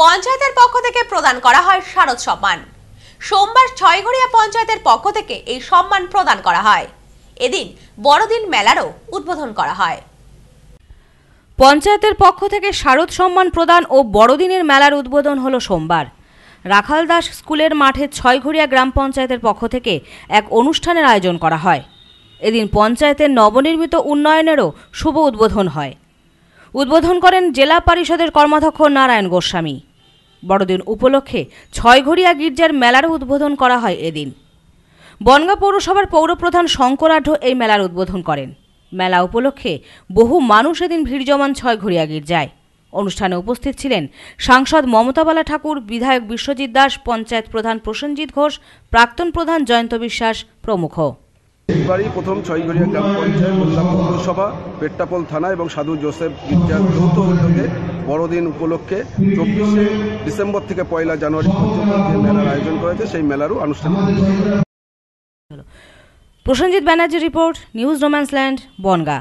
পঞ্চায়েতের পক্ষ থেকে প্রদান করা হয় শারদ সম্মান সোমবার ছয়গড়িয়া পঞ্চায়েতের পক্ষ থেকে এই সম্মান প্রদান করা হয় এদিন বড়দিন মেলারও উদ্বোধন করা হয় পঞ্চায়েতের পক্ষ থেকে শারদ সম্মান প্রদান ও বড়দিনের মেলার উদ্বোধন হলো সোমবার রাখাল দাস স্কুলের মাঠে ছয়ঘড়িয়া গ্রাম পঞ্চায়েতের পক্ষ থেকে এক অনুষ্ঠানের আয়োজন করা হয় এদিন পঞ্চায়েতের নবনির্মিত উন্নয়নেরও শুভ উদ্বোধন হয় উদ্বোধন করেন জেলা পরিষদের কর্মাধ্যক্ষ নারায়ণ গোস্বামী বড়দিন উপলক্ষে ছয়ঘড়িয়া গির্জার মেলার উদ্বোধন করা হয় এদিন বনগা পৌরসভার পৌরপ্রধান শঙ্করাঢ্য এই মেলার উদ্বোধন করেন মেলা উপলক্ষে বহু মানুষ এদিন ভিড় জমান ছয়ঘড়িয়া গির্জায় অনুষ্ঠানে উপস্থিত ছিলেন সাংসদ মমতাবালা ঠাকুর বিধায়ক বিশ্বজিৎ দাস পঞ্চায়েত প্রধান প্রসেনজিৎ ঘোষ প্রাক্তন প্রধান জয়ন্ত বিশ্বাস প্রমুখ বাড়ি প্রথম ছয়গড়িয়া গ্রাম পঞ্চায়েত বললামপুর পৌরসভা পেট্টাপল থানা এবং সাধু জোসেফ গির্জার যৌথ উদ্যোগে বড়দিন উপলক্ষে চব্বিশে ডিসেম্বর থেকে পয়লা জানুয়ারি পর্যন্ত যে মেলার আয়োজন করেছে সেই মেলারও আনুষ্ঠানিক প্রসেনজিৎ ব্যানার্জি রিপোর্ট নিউজ রোম্যান্সল্যান্ড বনগা